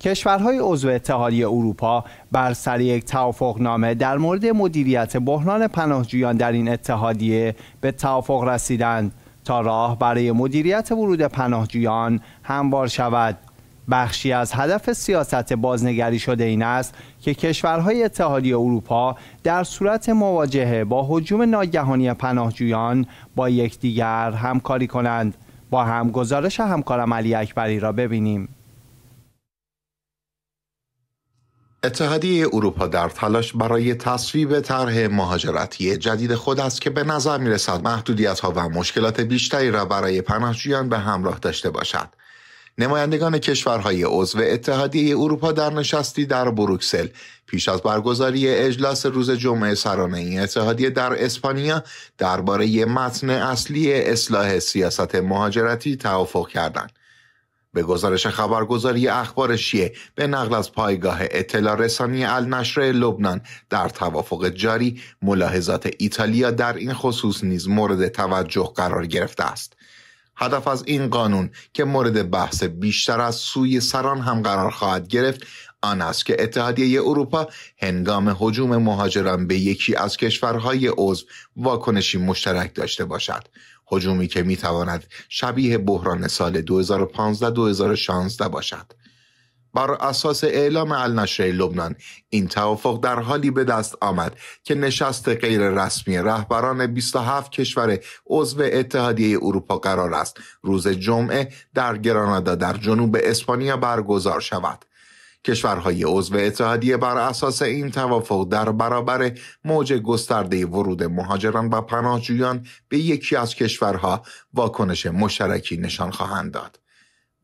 کشورهای عضو اتحادیه اروپا بر سر یک نامه در مورد مدیریت بحران پناهجویان در این اتحادیه به توافق رسیدند تا راه برای مدیریت ورود پناهجویان هموار شود بخشی از هدف سیاست بازنگری شده این است که کشورهای اتحادیه اروپا در صورت مواجهه با حجوم ناگهانی پناهجویان با یکدیگر همکاری کنند با هم گزارش همکارم علی اکبری را ببینیم اتحادیه اروپا در تلاش برای تصویب طرح مهاجرتی جدید خود است که به نظر می رسد محدودیت ها و مشکلات بیشتری را برای پناهجویان به همراه داشته باشد. نمایندگان کشورهای عضو اتحادیه اروپا در نشستی در بروکسل پیش از برگزاری اجلاس روز جمعه سرانه اتحادیه در اسپانیا درباره متن اصلی اصلاح سیاست مهاجرتی توافق کردند. به گزارش خبرگزاری اخبار شیعه به نقل از پایگاه اطلاع رسانی النشر لبنان در توافق جاری ملاحظات ایتالیا در این خصوص نیز مورد توجه قرار گرفته است هدف از این قانون که مورد بحث بیشتر از سوی سران هم قرار خواهد گرفت آن است که اتحادیه اروپا هنگام حجوم مهاجران به یکی از کشورهای عضو واکنشی مشترک داشته باشد حجومی که میتواند شبیه بحران سال 2015-2016 باشد بر اساس اعلام النشر لبنان این توافق در حالی به دست آمد که نشست غیر رسمی رهبران 27 کشور عضو اتحادیه اروپا قرار است روز جمعه در گرانادا در جنوب اسپانیا برگزار شود کشورهای عضو اتحادیه بر اساس این توافق در برابر موج گسترده ورود مهاجران و پناهجویان به یکی از کشورها واکنش مشترکی نشان خواهند داد.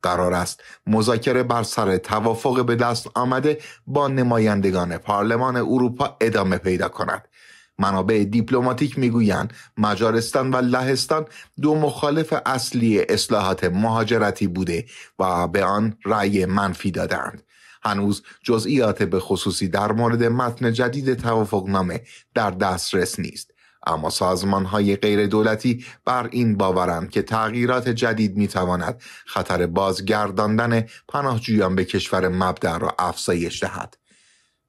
قرار است مذاکره بر سر توافق به دست آمده با نمایندگان پارلمان اروپا ادامه پیدا کند. منابع دیپلماتیک میگویند مجارستان و لهستان دو مخالف اصلی اصلاحات مهاجرتی بوده و به آن رأی منفی دادند. هنوز جزئیات به خصوصی در مورد متن جدید توافقنامه در دسترس نیست اما سازمان های غیر دولتی بر این باورند که تغییرات جدید می تواند خطر بازگرداندن پناهجویان به کشور مبدع را افزایش دهد.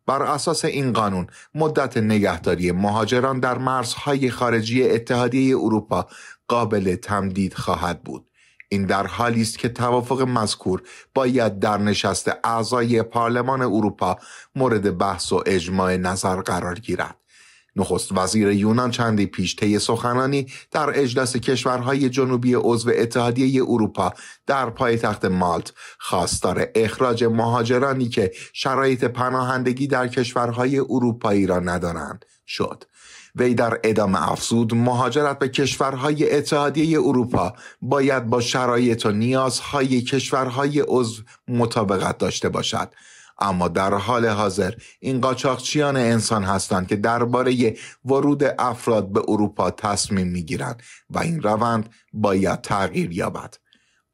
بر اساس این قانون مدت نگهداری مهاجران در مرزهای خارجی اتحادیه اروپا قابل تمدید خواهد بود این در حالی است که توافق مذکور باید در نشست اعضای پارلمان اروپا مورد بحث و اجماع نظر قرار گیرد نخست وزیر یونان چندی پیش طی سخنانی در اجلاس کشورهای جنوبی عضو اتحادیه اروپا در پایتخت مالت خواستار اخراج مهاجرانی که شرایط پناهندگی در کشورهای اروپایی را ندارند شد وی در ادامه افزود مهاجرت به کشورهای اتحادیه اروپا باید با شرایط و نیازهای کشورهای عضو مطابقت داشته باشد اما در حال حاضر این قاچاقچیان انسان هستند که درباره ورود افراد به اروپا تصمیم میگیرند و این روند باید تغییر یابد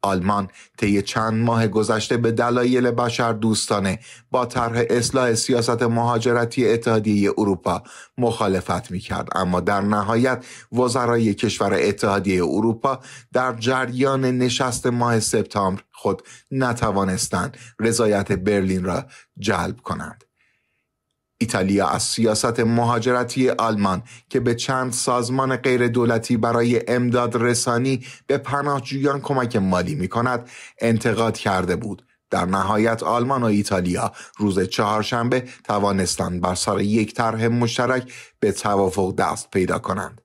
آلمان طی چند ماه گذشته به دلایل بشر دوستانه با طرح اصلاح سیاست مهاجرتی اتحادیه اروپا مخالفت کرد. اما در نهایت وزرای کشور اتحادیه اروپا در جریان نشست ماه سپتامبر خود نتوانستند رضایت برلین را جلب کنند ایتالیا از سیاست مهاجرتی آلمان که به چند سازمان غیر دولتی برای امداد رسانی به پناهجویان کمک مالی می کند انتقاد کرده بود. در نهایت آلمان و ایتالیا روز چهارشنبه توانستند بر سر یک طرح مشترک به توافق دست پیدا کنند.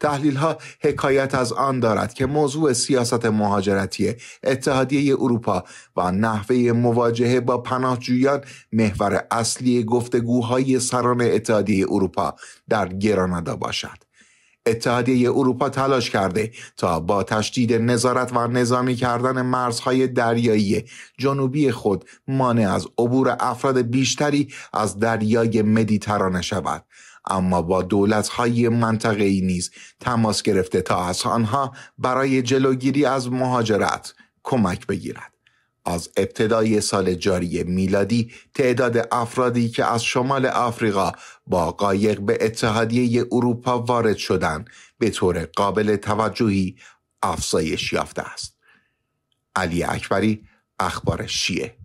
تحلیل ها حکایت از آن دارد که موضوع سیاست مهاجرتی اتحادیه اروپا و نحوه مواجهه با پناهجویان محور اصلی گفتگوهای سران اتحادیه اروپا در گرانادا باشد. اتحادیه اروپا تلاش کرده تا با تشدید نظارت و نظامی کردن مرزهای دریایی جنوبی خود مانع از عبور افراد بیشتری از دریای مدیترانه شود اما با های منطقه ای نیز تماس گرفته تا از آنها برای جلوگیری از مهاجرت کمک بگیرد. از ابتدای سال جاری میلادی تعداد افرادی که از شمال آفریقا با قایق به اتحادیه اروپا وارد شدند به طور قابل توجهی افزایش یافته است. علی اکبری اخبار شیعه